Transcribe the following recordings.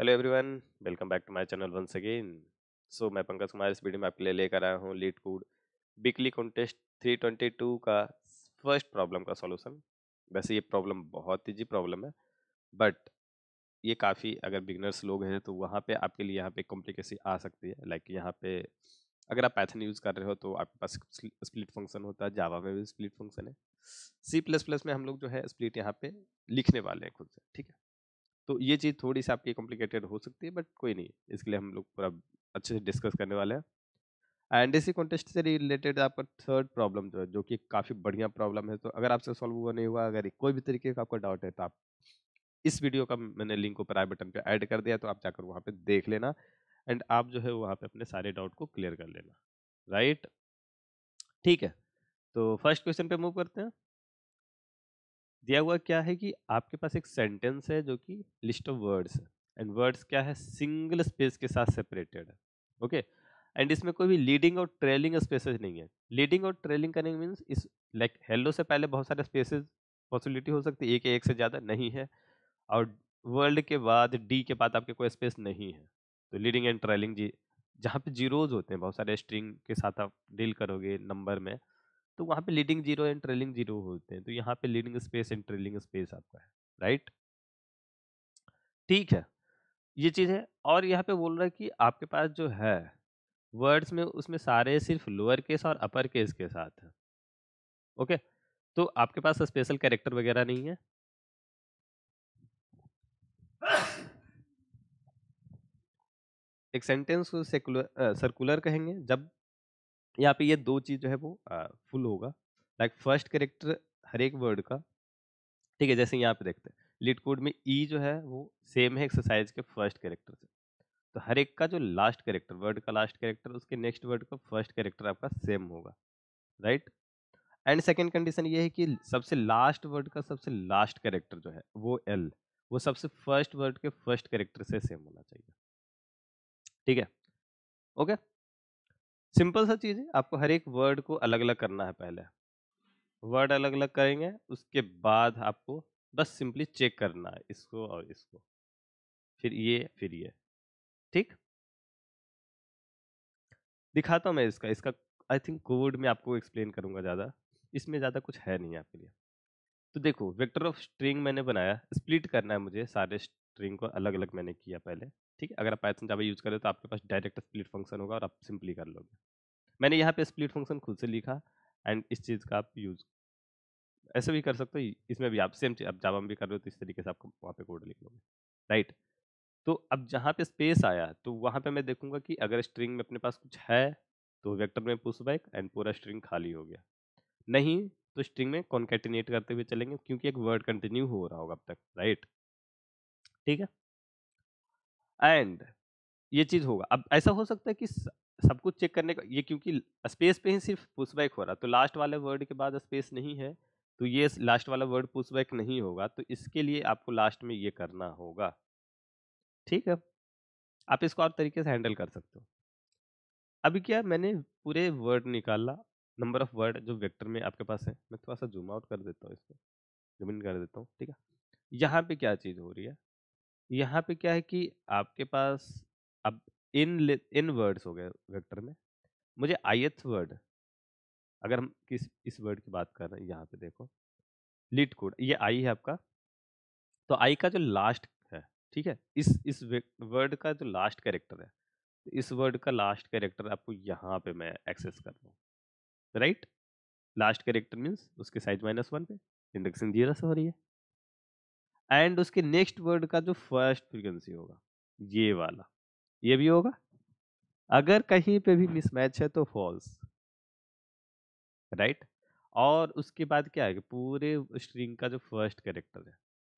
Hello everyone welcome back to my channel once again so मैं पंकज कुमार इस video में आपके लिए लेकर आया हूँ लीड कूड बिकली कॉन्टेस्ट 322 का फर्स्ट प्रॉब्लम का सॉल्यूशन वैसे ये प्रॉब्लम बहुत तेजी प्रॉब्लम है बट ये काफ़ी अगर बिगनर्स लोग हैं तो वहाँ पे आपके लिए यहाँ पे कॉम्प्लिकेसी आ सकती है लाइक यहाँ पे अगर आप पैथन यूज़ कर रहे हो तो आपके पास स्प्लिट फंक्शन होता है जावा में भी स्प्लिट फंक्शन है सी प्लस प्लस में हम लोग जो है स्प्लिट यहाँ पे लिखने वाले हैं खुद से ठीक है तो ये चीज़ थोड़ी सी आपकी कॉम्प्लिकेटेड हो सकती है बट कोई नहीं इसके लिए हम लोग पूरा अच्छे से डिस्कस करने वाले हैं एंड इसी कॉन्टेस्ट से रिलेटेड आपका थर्ड प्रॉब्लम जो है जो कि काफ़ी बढ़िया प्रॉब्लम है तो अगर आपसे सॉल्व हुआ नहीं हुआ अगर कोई भी तरीके का आपका डाउट है तो आप इस वीडियो का मैंने लिंक ऊपर आई बटन पे ऐड कर दिया तो आप जाकर वहाँ पे देख लेना एंड आप जो है वहाँ पे अपने सारे डाउट को क्लियर कर लेना राइट ठीक है तो फर्स्ट क्वेश्चन पे मूव करते हैं दिया हुआ क्या है कि आपके पास एक सेंटेंस है जो कि लिस्ट ऑफ वर्ड्स है एंड वर्ड्स क्या है सिंगल स्पेस के साथ सेपरेटेड है ओके okay? एंड इसमें कोई भी लीडिंग और ट्रेलिंग स्पेसेस नहीं है लीडिंग और ट्रेलिंग करने मीन्स इस लाइक like, हेलो से पहले बहुत सारे स्पेसेस पॉसिबिलिटी हो सकती है एक एक से ज़्यादा नहीं है और वर्ल्ड के बाद डी के बाद आपके कोई स्पेस नहीं है तो लीडिंग एंड ट्रेलिंग जी जहाँ पे जीरोज होते हैं बहुत सारे स्ट्रिंग के साथ आप डील करोगे नंबर में तो वहाँ पे leading zero and trailing zero होते हैं तो यहाँ पे leading space and trailing space आपका है राइट ठीक है ये चीज़ है और यहाँ पे बोल रहा है कि आपके पास जो है वर्ड्स में उसमें सारे सिर्फ लोअर केस और अपर केस के साथ हैं ओके तो आपके पास स्पेशल कैरेक्टर वगैरह नहीं है एक सेंटेंस को सर्कुलर कहेंगे जब यहाँ पे ये दो चीज जो है वो फुल होगा लाइक फर्स्ट करेक्टर हर एक वर्ड का ठीक है जैसे यहाँ पे देखते हैं लिट कोड में ई e जो है वो सेम है एक्सरसाइज के फर्स्ट कैरेक्टर से तो हर एक का जो लास्ट करेक्टर वर्ड का लास्ट करेक्टर उसके नेक्स्ट वर्ड का फर्स्ट करेक्टर आपका सेम होगा राइट एंड सेकेंड कंडीशन ये है कि सबसे लास्ट वर्ड का सबसे लास्ट कैरेक्टर जो है वो एल वो सबसे फर्स्ट वर्ड के फर्स्ट कैरेक्टर से सेम होना चाहिए ठीक है ओके सिंपल सा चीज़ है आपको हर एक वर्ड को अलग अलग करना है पहले वर्ड अलग अलग करेंगे उसके बाद आपको बस सिंपली चेक करना है इसको और इसको फिर ये फिर ये ठीक दिखाता हूँ मैं इसका इसका आई थिंक कोड में आपको एक्सप्लेन करूँगा ज़्यादा इसमें ज़्यादा कुछ है नहीं आपके लिए तो देखो वेक्टर ऑफ स्ट्रिंग मैंने बनाया स्प्लिट करना है मुझे सारे स्ट्रिंग को अलग अलग मैंने किया पहले ठीक है अगर आप पाइथन जावा यूज़ करें तो आपके पास डायरेक्ट स्प्लिट फंक्शन होगा और आप सिंपली कर लोगे मैंने यहाँ पे स्प्लिट फंक्शन खुद से लिखा एंड इस चीज़ का आप यूज़ ऐसे भी कर सकते हो इसमें भी आप सेम आप जावा में भी कर रहे हो तो इस तरीके से आप वहाँ पे कोड लिख लोगे राइट तो अब जहाँ पे स्पेस आया तो वहाँ पे मैं देखूँगा कि अगर स्ट्रिंग में अपने पास कुछ है तो वेक्टर में पुश बैक एंड पूरा स्ट्रिंग खाली हो गया नहीं तो स्ट्रिंग में कॉन्केटिनेट करते हुए चलेंगे क्योंकि एक वर्ड कंटिन्यू हो रहा होगा अब तक राइट ठीक है एंड ये चीज़ होगा अब ऐसा हो सकता है कि सब कुछ चेक करने का ये क्योंकि स्पेस पे ही सिर्फ पुशबैक हो रहा तो लास्ट वाले वर्ड के बाद स्पेस नहीं है तो ये लास्ट वाला वर्ड पुशबैक नहीं होगा तो इसके लिए आपको लास्ट में ये करना होगा ठीक है आप इसको और तरीके से हैंडल कर सकते हो अभी क्या मैंने पूरे वर्ड निकाला नंबर ऑफ वर्ड जो वेक्टर में आपके पास है मैं थोड़ा सा जूम आउट कर देता हूँ इसको जूम इन कर देता हूँ ठीक है यहाँ पे क्या चीज़ हो रही है यहाँ पे क्या है कि आपके पास अब इन इन वर्ड्स हो गए वेक्टर में मुझे ith वर्ड अगर हम किस इस वर्ड की बात कर रहे हैं यहाँ पे देखो लिट कोड ये आई है आपका तो आई का जो लास्ट है ठीक है इस इस वर्ड का जो लास्ट कैरेक्टर है तो इस वर्ड का लास्ट कैरेक्टर आपको यहाँ पे मैं एक्सेस कर रहा हूँ राइट लास्ट कैरेक्टर मीन्स उसके साइज माइनस वन पे इंडक्शन जीरो से हो रही है एंड उसके नेक्स्ट वर्ड का जो फर्स्ट फ्रिक्वेंसी होगा ये वाला ये भी होगा अगर कहीं पे भी मिसमैच है तो फॉल्स राइट right? और उसके बाद क्या है पूरे स्ट्रिंग का जो फर्स्ट कैरेक्टर है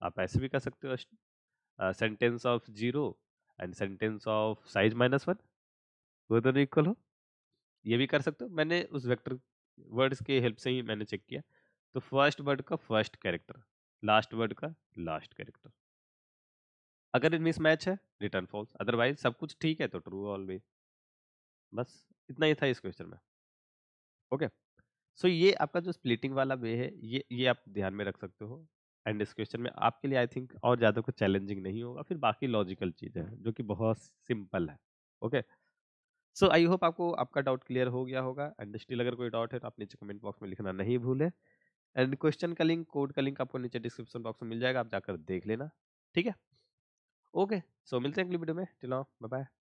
आप ऐसे भी कर सकते हो sentence of zero and sentence of size minus one वो दोनों इक्वल हो ये भी कर सकते हो मैंने उस वेक्टर वर्ड्स के हेल्प से ही मैंने चेक किया तो फर्स्ट वर्ड का फर्स्ट कैरेक्टर लास्ट वर्ड का लास्ट कैरेक्टर अगर मिसमैच है रिटर्न फॉल्स अदरवाइज सब कुछ ठीक है तो ट्रू ऑलवेज बस इतना ही था इस क्वेश्चन में ओके सो ये आपका जो स्प्लिटिंग वाला वे है ये ये आप ध्यान में रख सकते हो एंड इस क्वेश्चन में आपके लिए आई थिंक और ज़्यादा कुछ चैलेंजिंग नहीं होगा फिर बाकी लॉजिकल चीज़ें हैं जो कि बहुत सिंपल है ओके सो आई होप आपको आपका डाउट क्लियर हो गया होगा एंड स्टिल अगर कोई डाउट है तो आप नीचे कमेंट बॉक्स में लिखना नहीं भूलें एंड क्वेश्चन का लिंक कोड का लिंक आपको नीचे डिस्क्रिप्शन बॉक्स में मिल जाएगा आप जाकर देख लेना ठीक है ओके सो मिलते हैं अगली वीडियो में चलो बाय बाय